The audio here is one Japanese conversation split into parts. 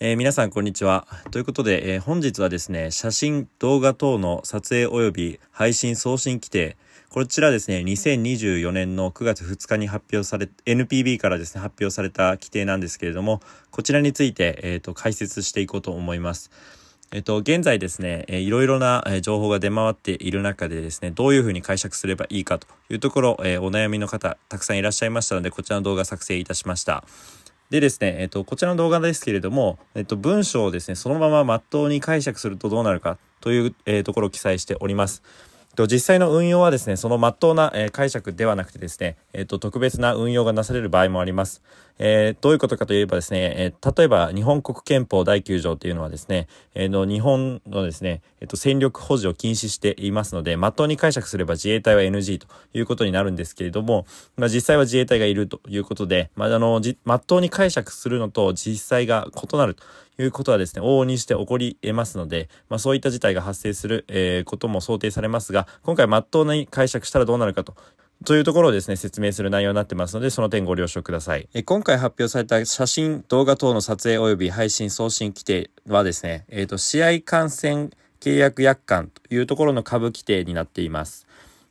えー、皆さんこんにちは。ということで、えー、本日はですね、写真、動画等の撮影及び配信送信規定、こちらですね、2024年の9月2日に発表され、NPB からですね、発表された規定なんですけれども、こちらについて、えー、と、解説していこうと思います。えっと、現在ですね、えー、いろいろな情報が出回っている中でですね、どういうふうに解釈すればいいかというところ、えー、お悩みの方、たくさんいらっしゃいましたので、こちらの動画作成いたしました。でですね、えっと、こちらの動画ですけれども、えっと、文章をですね、そのまままっとうに解釈するとどうなるかという、えー、ところを記載しております。実際の運用はですね、そのまっとうな、え解釈ではなくてですね、えっと、特別な運用がなされる場合もあります。えー、どういうことかといえばですね、えー、例えば日本国憲法第9条というのはですね、えー、の日本のですね、えー、と戦力保持を禁止していますので、まっとうに解釈すれば自衛隊は NG ということになるんですけれども、まあ、実際は自衛隊がいるということで、まあ、あの、っとうに解釈するのと実際が異なるということはですね、往々にして起こり得ますので、まあ、そういった事態が発生する、えー、ことも想定されますが、今回まっとうに解釈したらどうなるかとというところをですね、説明する内容になってますので、その点ご了承ください。え今回発表された写真、動画等の撮影及び配信送信規定はですね、えっ、ー、と、試合観戦契約約款というところの株規定になっています。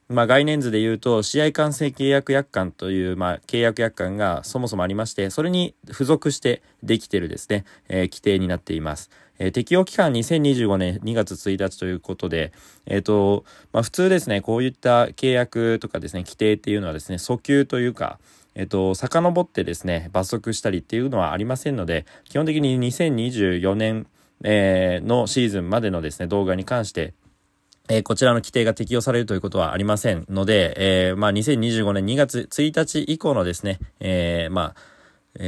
まあ、概念図で言うと、試合完成契約約款という、まあ、契約約款がそもそもありまして、それに付属してできてるですね、えー、規定になっています。えー、適用期間2025年2月1日ということで、えっ、ー、と、まあ、普通ですね、こういった契約とかですね、規定っていうのはですね、訴求というか、えっと、遡ってですね、罰則したりっていうのはありませんので、基本的に2024年、えー、のシーズンまでのですね、動画に関して、えー、こちらの規定が適用されるということはありませんので、えー、まあ、2025年2月1日以降のですね、えー、まあ、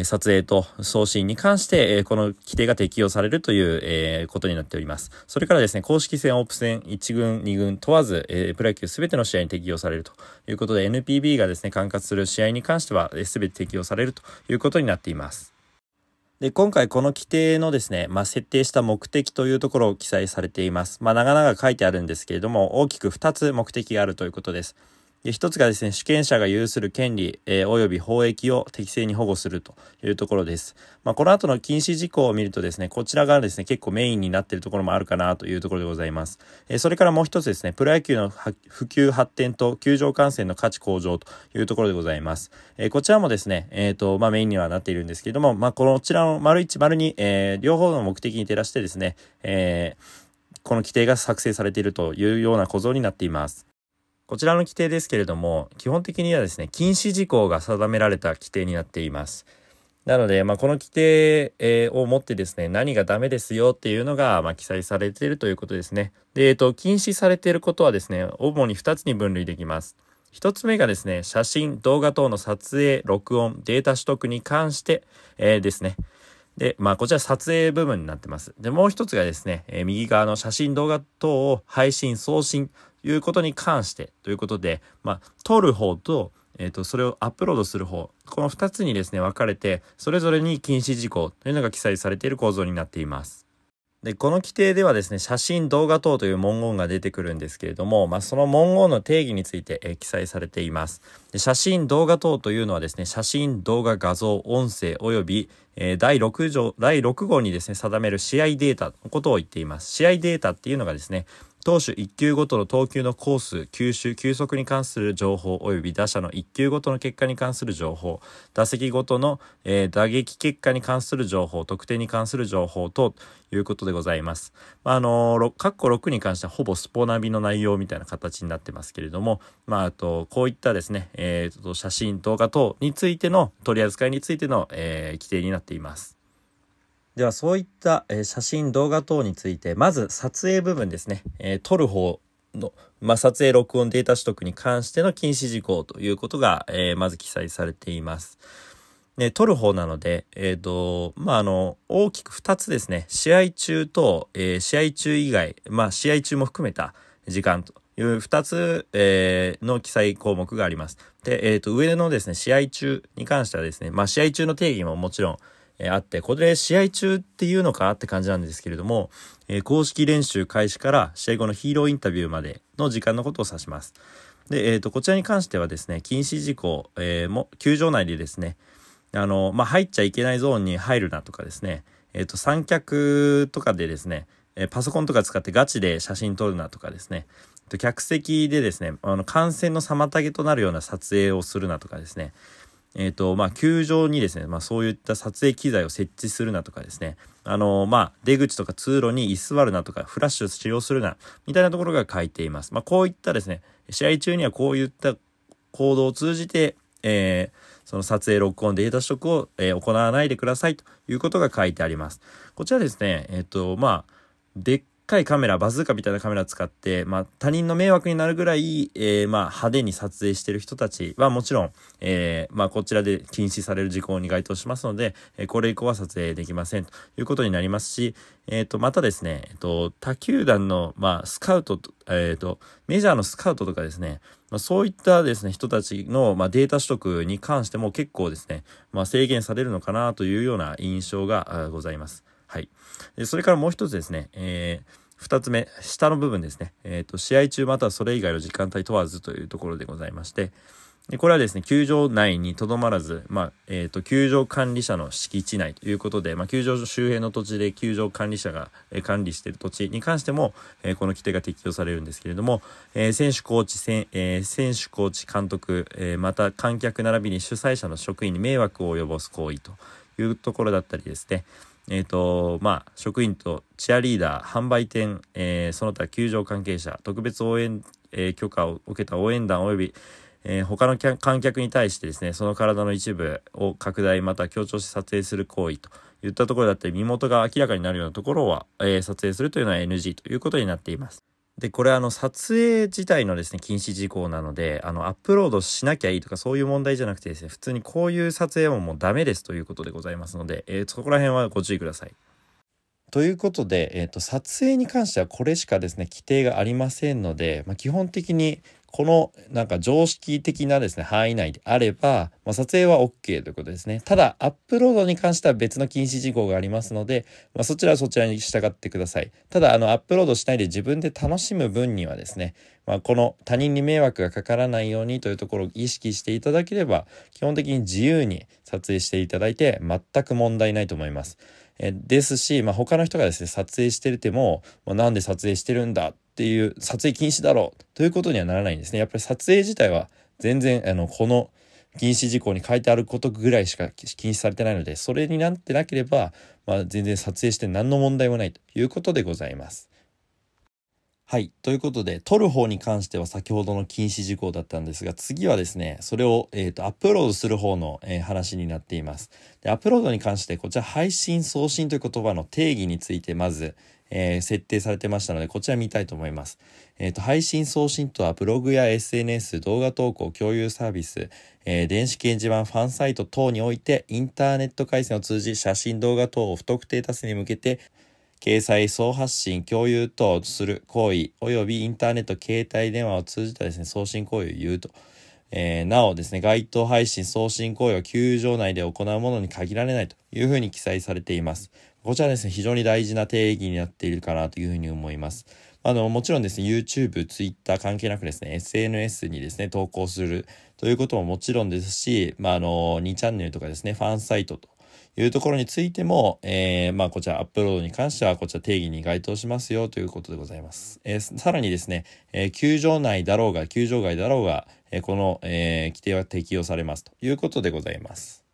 撮影と送信に関して、この規定が適用されるという、ことになっております。それからですね、公式戦、オープ戦、1軍、2軍問わず、プロ野球すべての試合に適用されるということで、NPB がですね、管轄する試合に関しては、す、べ、て適用されるということになっています。で、今回この規定のですね、まあ、設定した目的というところを記載されています。まあ、長々書いてあるんですけれども、大きく2つ目的があるということです。一つがですね、主権者が有する権利、えー、及び法益を適正に保護するというところです。まあ、この後の禁止事項を見るとですね、こちらがですね、結構メインになっているところもあるかなというところでございます。えー、それからもう一つですね、プロ野球の普及発展と球場観戦の価値向上というところでございます。えー、こちらもですね、えっ、と、まあ、メインにはなっているんですけれども、まあ、こちらの丸1、丸2、え両方の目的に照らしてですね、えこの規定が作成されているというような構造になっています。こちらの規定ですけれども、基本的にはですね、禁止事項が定められた規定になっています。なので、まあ、この規定、をもってですね、何がダメですよっていうのが、まあ、記載されているということですね。で、えっ、と、禁止されていることはですね、主に2つに分類できます。1つ目がですね、写真、動画等の撮影、録音、データ取得に関して、えー、ですね。で、まあ、こちら撮影部分になってます。で、もう1つがですね、えー、右側の写真動画等を配信、送信、いうことに関してということで、まあ、撮る方と、えっ、ー、と、それをアップロードする方、この2つにですね、分かれて、それぞれに禁止事項というのが記載されている構造になっています。で、この規定ではですね、写真、動画等という文言が出てくるんですけれども、まあ、その文言の定義について、え記載されています。で写真、動画等というのはですね、写真、動画、画像、音声及び、えー、第6条、第6号にですね、定める試合データのことを言っています。試合データっていうのがですね、投手1球ごとの投球のコース、球種、球速に関する情報および打者の1球ごとの結果に関する情報、打席ごとの、えー、打撃結果に関する情報、得点に関する情報ということでございます。まあ、あのー、6に関してはほぼスポナビの内容みたいな形になってますけれども、まあ、あと、こういったですね、えー、写真、動画等についての取り扱いについての、えー、規定になっています。ではそういった、写真動画等についてまず撮影部分ですね、えー、撮る方の、まあ、撮影録音データ取得に関しての禁止事項ということが、えー、まず記載されています。で撮る方なので、えーとまあ、あの大きく2つですね試合中と、えー、試合中以外、まあ、試合中も含めた時間という2つ、えー、の記載項目があります。で、えーと上のですね試合中に関してはですね、まあ、試合中の定義ももちろんえあって、これで試合中っていうのかって感じなんですけれども、え公式練習開始から試合後のヒーローインタビューまでの時間のことを指します。で、えっ、ー、と、こちらに関してはですね、禁止事項、えー、も、球場内でですね、あの、まあ、入っちゃいけないゾーンに入るなとかですね、えっ、ー、と、三脚とかでですね、えパソコンとか使ってガチで写真撮るなとかですね、と客席でですね、あの、感染の妨げとなるような撮影をするなとかですね、えっ、ー、と、まあ、球場にですね、まあ、そういった撮影機材を設置するなとかですね、あの、まあ、出口とか通路に居座るなとか、フラッシュ使用するな、みたいなところが書いています。まあ、こういったですね、試合中にはこういった行動を通じて、えー、その撮影、録音、データ取得を、えー、行わないでくださいということが書いてあります。こちらですね、えっ、と、まあ、でっかいカメラ、バズーカみたいなカメラ使って、まあ、他人の迷惑になるぐらい、えー、まあ、派手に撮影してる人たちはもちろん、えー、まあ、こちらで禁止される事項に該当しますので、えこれ以降は撮影できませんということになりますし、えっ、と、またですね、えっ、と、他球団の、まあ、スカウト、えっ、と、メジャーのスカウトとかですね、まあ、そういったですね、人たちの、まあ、データ取得に関しても結構ですね、まあ、制限されるのかなというような印象がございます。はい。それからもう一つですね、えー2つ目、下の部分ですね。えっ、ー、と、試合中またはそれ以外の時間帯問わずというところでございまして、でこれはですね、球場内にとどまらず、まあ、えっ、ー、と、球場管理者の敷地内ということで、まあ、球場周辺の土地で球場管理者が、えー、管理している土地に関しても、えこの規定が適用されるんですけれども、え選手、コーチ、選,、え選手、コーチ、監督、えまた観客並びに主催者の職員に迷惑を及ぼす行為というところだったりですね、えっ、ー、と、まあ、職員とチアリーダー、販売店、えー、その他球場関係者、特別応援、えー、許可を受けた応援団及び、えー、他の観客に対してですね、その体の一部を拡大、また強調して撮影する行為といったところだったり、身元が明らかになるようなところは、えー、撮影するというのは NG ということになっています。で、これあの撮影自体のですね、禁止事項なので、あのアップロードしなきゃいいとかそういう問題じゃなくてですね、普通にこういう撮影ももうダメですということでございますので、えー、そこら辺はご注意ください。ということで、えーと、撮影に関してはこれしかですね規定がありませんので、まあ、基本的にこのなんか常識的なですね、範囲内であれば、まあ、撮影は OK ということですね。ただ、アップロードに関しては別の禁止事項がありますので、まあ、そちらはそちらに従ってください。ただ、あの、アップロードしないで自分で楽しむ分にはですね、まあ、この他人に迷惑がかからないようにというところを意識していただければ、基本的に自由に撮影していただいて、全く問題ないと思います。えですし、まあ、他の人がですね撮影してても、まあ、なんで撮影してるんだっていう撮影禁止だろうということにはならないんですねやっぱり撮影自体は全然あのこの禁止事項に書いてあることぐらいしか禁止されてないのでそれになってなければ、まあ、全然撮影して何の問題もないということでございます。はい。ということで、撮る方に関しては先ほどの禁止事項だったんですが、次はですね、それを、えっ、ー、と、アップロードする方の、えー、話になっています。で、アップロードに関して、こちら、配信送信という言葉の定義について、まず、えー、設定されてましたので、こちら見たいと思います。えっ、ー、と、配信送信とは、ブログや SNS、動画投稿、共有サービス、えー、電子掲示板、ファンサイト等において、インターネット回線を通じ、写真、動画等を不特定多数に向けて、掲載、送発信、共有等する行為、及びインターネット、携帯電話を通じたですね、送信行為を言うと。えー、なおですね、該当配信送信行為は球場内で行うものに限られないというふうに記載されています。こちらですね、非常に大事な定義になっているかなというふうに思います。あの、もちろんですね、YouTube、Twitter 関係なくですね、SNS にですね、投稿するということももちろんですし、まあ、あの、2チャンネルとかですね、ファンサイトというところについても、えー、まあ、こちらアップロードに関しては、こちら定義に該当しますよということでございます。えー、さらにですね、えー、球場内だろうが、球場外だろうが、えこの、え規定は適用されますということでございます。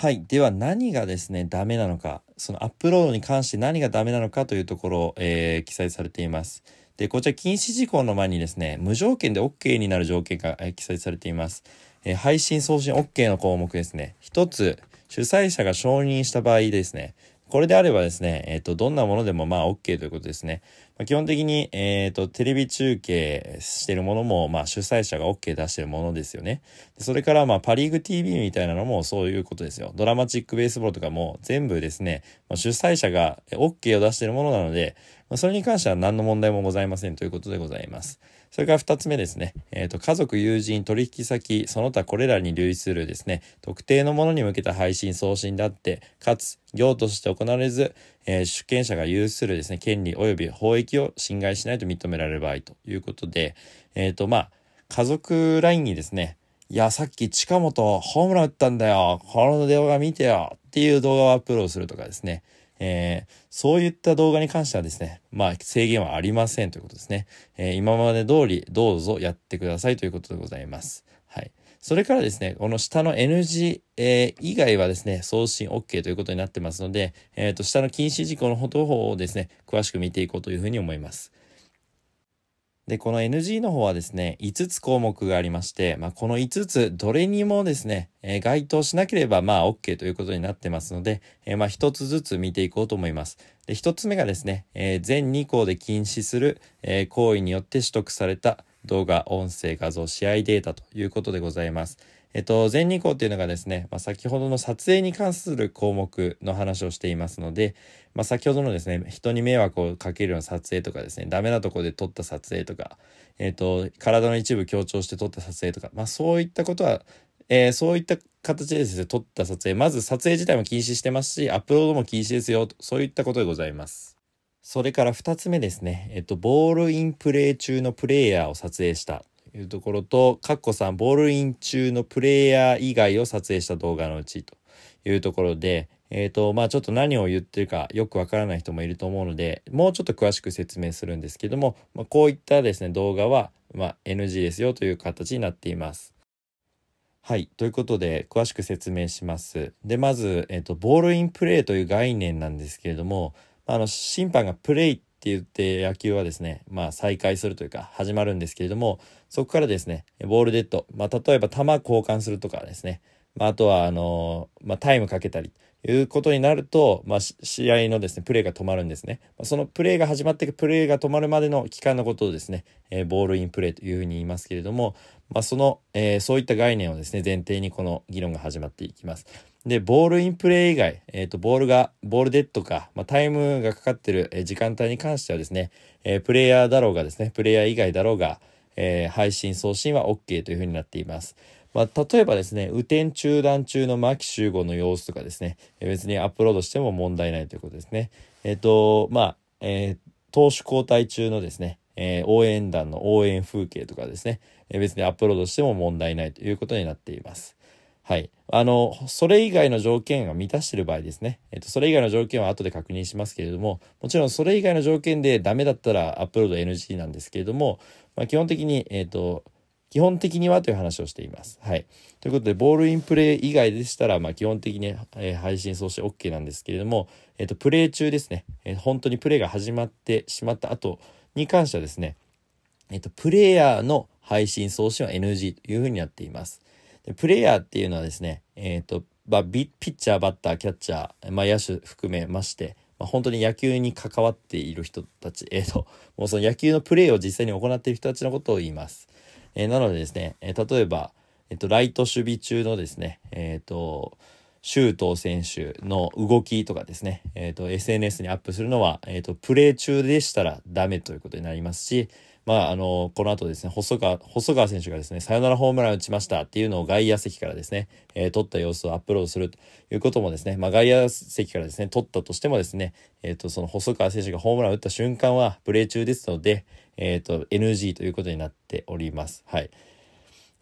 はい。では何がですね、ダメなのか、そのアップロードに関して何がダメなのかというところ、えー、記載されています。で、こちら禁止事項の前にですね、無条件で OK になる条件が、え記載されています。えー、配信送信 OK の項目ですね。一つ、主催者が承認した場合ですね、これであればですね、えっ、ー、と、どんなものでもまあ OK ということですね。まあ、基本的に、えっ、ー、と、テレビ中継してるものも、まあ主催者が OK 出してるものですよね。でそれからまあパリーグ TV みたいなのもそういうことですよ。ドラマチックベースボールとかも全部ですね、まあ、主催者が OK を出してるものなので、まあ、それに関しては何の問題もございませんということでございます。それから2つ目ですね、えーと、家族、友人、取引先、その他これらに類するですね、特定のものに向けた配信、送信であって、かつ、業として行われず、えー、主権者が有するですね、権利及び法益を侵害しないと認められる場合ということで、えっ、ー、と、まあ、家族 LINE にですね、いや、さっき近本ホームラン打ったんだよ。この動画見てよ。っていう動画をアップロードするとかですね。えー、そういった動画に関してはですね、まあ制限はありませんということですね。えー、今まで通りどうぞやってくださいということでございます。はい。それからですね、この下の NG、えー、以外はですね、送信 OK ということになってますので、えっ、ー、と、下の禁止事項の方をですね、詳しく見ていこうというふうに思います。で、この NG の方はですね、5つ項目がありまして、まあ、この5つ、どれにもですね、えー、該当しなければ、まあ、OK ということになってますので、えー、まあ、1つずつ見ていこうと思います。で、1つ目がですね、えー、全2項で禁止する、え行為によって取得された動画、音声、画像、試合データということでございます。えっと、全2項っていうのがですね、まあ、先ほどの撮影に関する項目の話をしていますので、まあ、先ほどのですね、人に迷惑をかけるような撮影とかですね、ダメなとこで撮った撮影とか、えっと、体の一部強調して撮った撮影とか、まあ、そういったことは、えー、そういった形でですね、撮った撮影、まず撮影自体も禁止してますし、アップロードも禁止ですよ、そういったことでございます。それから2つ目ですね、えっと、ボールインプレー中のプレイヤーを撮影したいうところと、カッコさん、ボールイン中のプレイヤー以外を撮影した動画のうちというところで、えっ、ー、と、まあちょっと何を言ってるかよくわからない人もいると思うので、もうちょっと詳しく説明するんですけども、まあ、こういったですね、動画は、ま NG ですよという形になっています。はい。ということで、詳しく説明します。で、まず、えっ、ー、と、ボールインプレーという概念なんですけれども、あの、審判がプレイって言って野球はですね、まあ再開するというか始まるんですけれども、そこからですね、ボールデッド、まあ例えば球交換するとかですね、まああとはあのまあタイムかけたり、ということになると、まあ、試合のですね、プレーが止まるんですね。そのプレーが始まって、プレーが止まるまでの期間のことをですね、えボールインプレーというふうに言いますけれども、まあ、その、えー、そういった概念をですね、前提にこの議論が始まっていきます。で、ボールインプレー以外、えっ、ー、と、ボールが、ボールデッドか、まあ、タイムがかかってる時間帯に関してはですね、えー、プレイヤーだろうがですね、プレイヤー以外だろうが、えー、配信送信は OK というふうになっています。まあ、例えばですね、雨天中断中の牧集合の様子とかですね、別にアップロードしても問題ないということですね。えっ、と、まあ、え投手交代中のですね、え応援団の応援風景とかですね、別にアップロードしても問題ないということになっています。はい。あの、それ以外の条件が満たしてる場合ですね。えっと、それ以外の条件は後で確認しますけれども、もちろんそれ以外の条件でダメだったらアップロード NG なんですけれども、まあ、基本的に、えっと、基本的にはという話をしています。はい。ということで、ボールインプレイ以外でしたら、まあ、基本的に、えー、配信送信 OK なんですけれども、えっと、プレイ中ですね、えー、本当にプレイが始まってしまった後に関してはですね、えっと、プレイヤーの配信送信は NG というふうになっています。でプレイヤーっていうのはですね、えっ、ー、と、まあ、ピッチャー、バッター、キャッチャー、まあ、野手含めまして、まあ、本当に野球に関わっている人たち、えっ、ー、と、もうその野球のプレーを実際に行っている人たちのことを言います。えー、なのでですね、えー、例えば、えっ、ー、と、ライト守備中のですね、えっ、と、周東選手の動きとかですね、えっ、と、SNS にアップするのは、えっ、と、プレー中でしたらダメということになりますし、まあ、あの、この後ですね、細川、細川選手がですね、サヨナラホームランを打ちましたっていうのを外野席からですね、えー、撮った様子をアップロードするということもですね、まあ、外野席からですね、撮ったとしてもですね、えっ、ー、と、その細川選手がホームランを打った瞬間はプレー中ですので、えっ、ー、と、NG ということになっております。はい。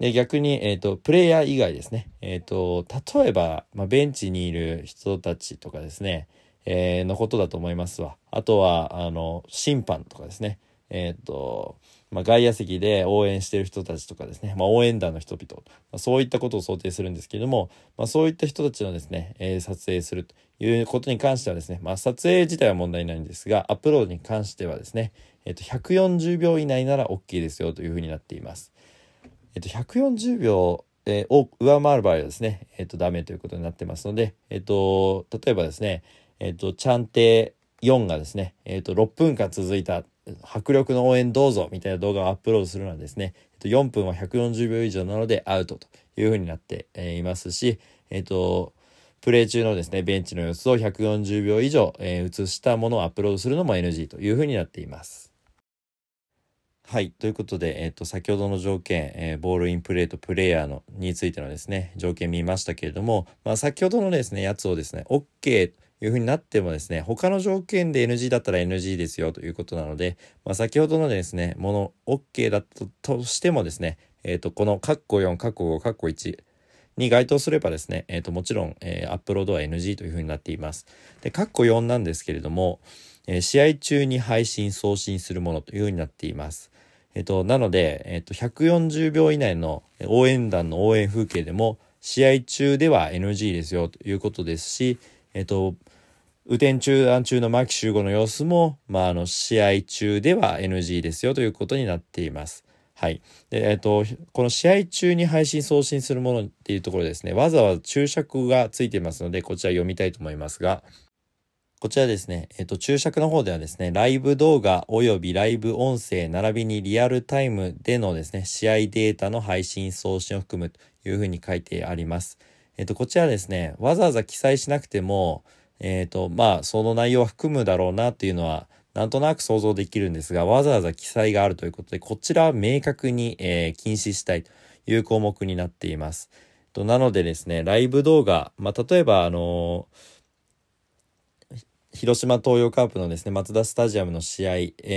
で、逆に、えっ、と、プレイヤー以外ですね、えっ、と、例えば、まあ、ベンチにいる人たちとかですね、えのことだと思いますわ。あとは、あの、審判とかですね、えっ、ー、と、まあ、外野席で応援してる人たちとかですね、まあ、応援団の人々、まあ、そういったことを想定するんですけれども、まあ、そういった人たちのですね、えー、撮影するということに関してはですね、まあ、撮影自体は問題ないんですが、アップロードに関してはですね、えっ、ー、と、140秒以内なら OK ですよというふうになっています。えっ、ー、と、140秒えを上回る場合はですね、えっ、と、ダメということになってますので、えっ、と、例えばですね、えっ、と、ちゃんて4がですね、えっ、と、6分間続いた迫力の応援どうぞみたいな動画をアップロードするのはですね、4分は140秒以上なのでアウトというふうになっていますし、えっ、と、プレー中のですね、ベンチの様子を140秒以上、えー、映したものをアップロードするのも NG というふうになっています。はい。ということで、えっ、ー、と、先ほどの条件、えー、ボールインプレーとプレイヤーのについてのですね、条件見ましたけれども、まあ、先ほどのですね、やつをですね、OK、いうふうになってもですね、他の条件で NG だったら NG ですよということなので、まあ、先ほどのですね、もの OK だったとしてもですね、えっ、ー、と、このカッコ4、カッコ5、カッコ1、に該当すればですね、えーと、もちろん、えー、アップロードは NG というふうになっています。で、括弧4なんですけれども、えー、試合中に配信送信するものというふうになっています。えっ、ー、と、なので、えっ、ー、と、140秒以内の応援団の応援風景でも、試合中では NG ですよということですし、えっと、雨天中断中の牧秀悟の様子も、まあ、あの、試合中では NG ですよということになっています。はい。で、えっと、この試合中に配信送信するものっていうところですね、わざわざ注釈がついていますので、こちら読みたいと思いますが、こちらですね、えっと、注釈の方ではですね、ライブ動画及びライブ音声並びにリアルタイムでのですね、試合データの配信送信を含むというふうに書いてあります。えっ、と、こちらですね、わざわざ記載しなくても、えっ、と、まあ、その内容を含むだろうなっていうのは、なんとなく想像できるんですが、わざわざ記載があるということで、こちらは明確に、えー、禁止したいという項目になっています。となのでですね、ライブ動画、まあ、例えば、あの広島東洋カープのですね、マツダスタジアムの試合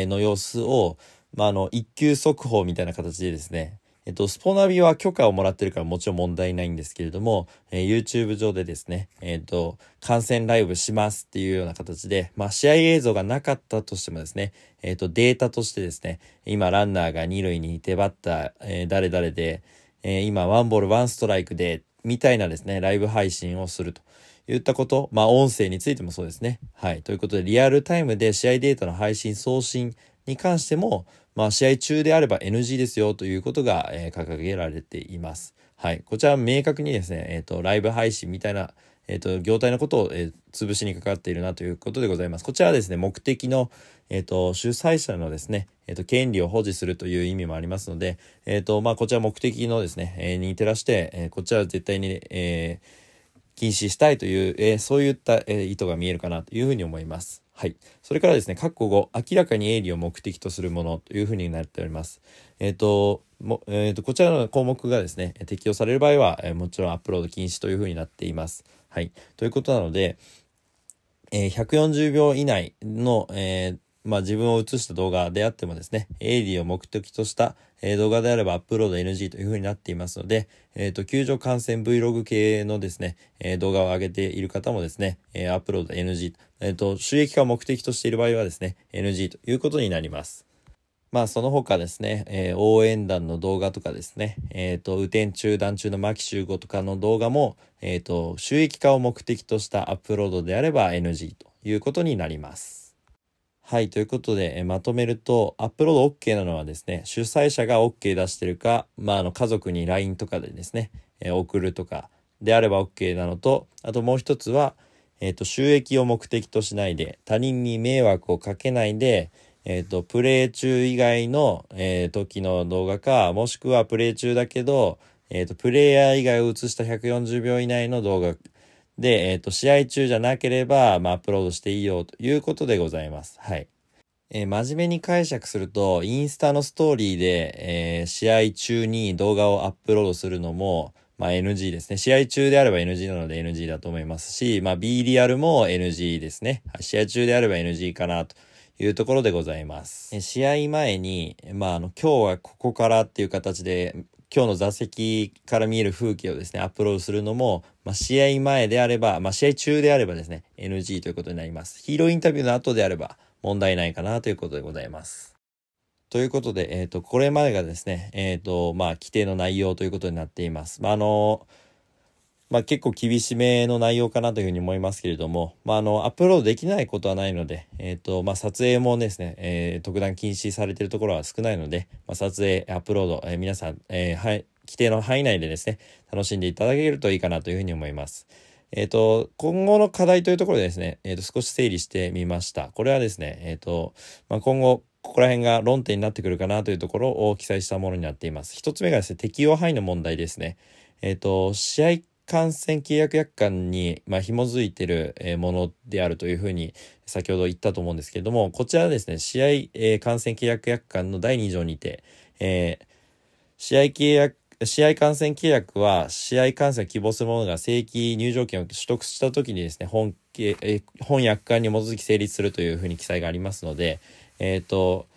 の様子を、まあ、あの、一級速報みたいな形でですね、えっと、スポナビは許可をもらってるからもちろん問題ないんですけれども、えー、YouTube 上でですね、えっと、観戦ライブしますっていうような形で、まあ、試合映像がなかったとしてもですね、えっと、データとしてですね、今ランナーが2塁にいてバッター、えー、誰々で、えー、今ワンボールワンストライクで、みたいなですね、ライブ配信をすると。言ったこと、まあ音声についてもそうですね。はい。ということで、リアルタイムで試合データの配信送信に関しても、まあ、試合中であれば NG ですよということが、え掲げられています。はい、こちら明確にですね、えーと、ライブ配信みたいな、えーと、業態のことを、えー、潰しにかかっているなということでございます。こちらはですね、目的の、えーと、主催者のですね、えー、と権利を保持するという意味もありますので、えーとまあ、こちら目的のですね、えー、に照らして、えー、こちらは絶対に、え禁止したいという、えそういった、え意図が見えるかなというふうに思います。はい。それからですね、括弧5、明らかに営利を目的とするものというふうになっております。えっ、ー、と、もえーと、とこちらの項目がですね、適用される場合は、えー、もちろんアップロード禁止というふうになっています。はい。ということなので、えー、140秒以内の、えーまあ、自分を映した動画であってもですね、AD を目的とした、え動画であればアップロード NG という風になっていますので、えっ、ー、と、救助感染 Vlog 系のですね、え動画を上げている方もですね、えアップロード NG、えっ、ー、と、収益化を目的としている場合はですね、NG ということになります。まあその他ですね、えー、応援団の動画とかですね、えっ、ー、と、雨天中断中の牧集合とかの動画も、えっ、ー、と、収益化を目的としたアップロードであれば NG ということになります。はい。ということで、えまとめると、アップロード OK なのはですね、主催者が OK 出してるか、まあ、あの、家族に LINE とかでですね、え送るとかであれば OK なのと、あともう一つは、えっ、ー、と、収益を目的としないで、他人に迷惑をかけないで、えっ、ー、と、プレイ中以外の、えー、時の動画か、もしくはプレイ中だけど、えっ、と、プレイヤー以外を映した140秒以内の動画で、えっ、ー、と、試合中じゃなければ、まあ、アップロードしていいよということでございます。はい。えー、真面目に解釈すると、インスタのストーリーで、えー、試合中に動画をアップロードするのも、まあ、NG ですね。試合中であれば NG なので NG だと思いますし、まあ、B リアルも NG ですね。試合中であれば NG かなと。いうところでございます。試合前に、まあ、あの、今日はここからっていう形で今日の座席から見える風景をですね、アップロードするのも、まあ、試合前であれば、まあ、試合中であればですね、NG ということになります。ヒーローインタビューの後であれば問題ないかなということでございます。ということで、えっ、ー、と、これまでがですね、えっ、ー、と、まあ、規定の内容ということになっています。まあ、あのーまあ、結構厳しめの内容かなというふうに思いますけれども、まあ、あの、アップロードできないことはないので、えっ、ー、と、まあ、撮影もですね、えー、特段禁止されているところは少ないので、まあ、撮影、アップロード、えー、皆さん、えー、はい、規定の範囲内でですね、楽しんでいただけるといいかなというふうに思います。えっ、ー、と、今後の課題というところでですね、えっ、ー、と、少し整理してみました。これはですね、えっ、ー、と、まあ、今後、ここら辺が論点になってくるかなというところを記載したものになっています。一つ目がですね、適用範囲の問題ですね。えっ、と、試合感染契約約款に、まあ、紐づいてるものであるというふうに先ほど言ったと思うんですけれども、こちらはですね、試合、え感染契約約款の第2条にて、えー、試合契約試合観戦契約は、試合観戦を希望する者が正規入場券を取得したときにですね、本本約款に基づき成立するというふうに記載がありますので、えっ、ー、と、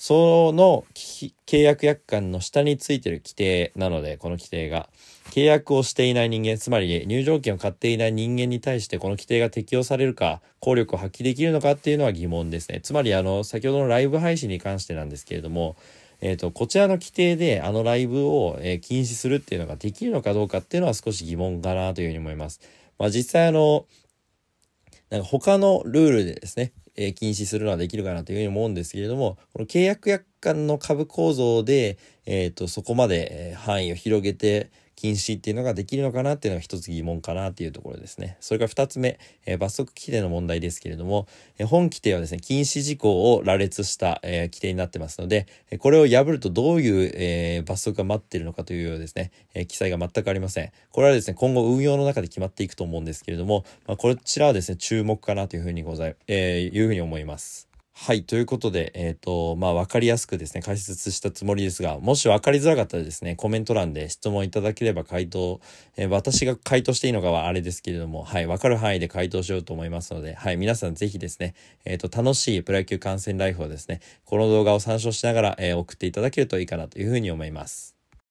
その契約約款の下についてる規定なので、この規定が。契約をしていない人間、つまり入場券を買っていない人間に対してこの規定が適用されるか、効力を発揮できるのかっていうのは疑問ですね。つまり、あの、先ほどのライブ配信に関してなんですけれども、えっ、ー、と、こちらの規定であのライブを、えー、禁止するっていうのができるのかどうかっていうのは少し疑問かなというふうに思います。まあ実際あの、なんか他のルールでですね、え禁止するのはできるかなというふうに思うんですけれども、この契約約款の株構造で、えっ、ー、と、そこまで範囲を広げて禁止っていうのができるのかなっていうのが一つ疑問かなっていうところですね。それから二つ目、えー、罰則規定の問題ですけれども、えー、本規定はですね、禁止事項を羅列した、えー、規定になってますので、これを破るとどういう、え罰則が待ってるのかというようですね、え記載が全くありません。これはですね、今後運用の中で決まっていくと思うんですけれども、まあ、こちらはですね、注目かなというふうにござい、えー、いうふうに思います。はい。ということで、えっ、ー、と、まあ、わかりやすくですね、解説したつもりですが、もしわかりづらかったらですね、コメント欄で質問いただければ回答、えー、私が回答していいのかはあれですけれども、はい。わかる範囲で回答しようと思いますので、はい。皆さんぜひですね、えっ、ー、と、楽しいプロ野球観戦ライフをですね、この動画を参照しながら、え送っていただけるといいかなというふうに思います。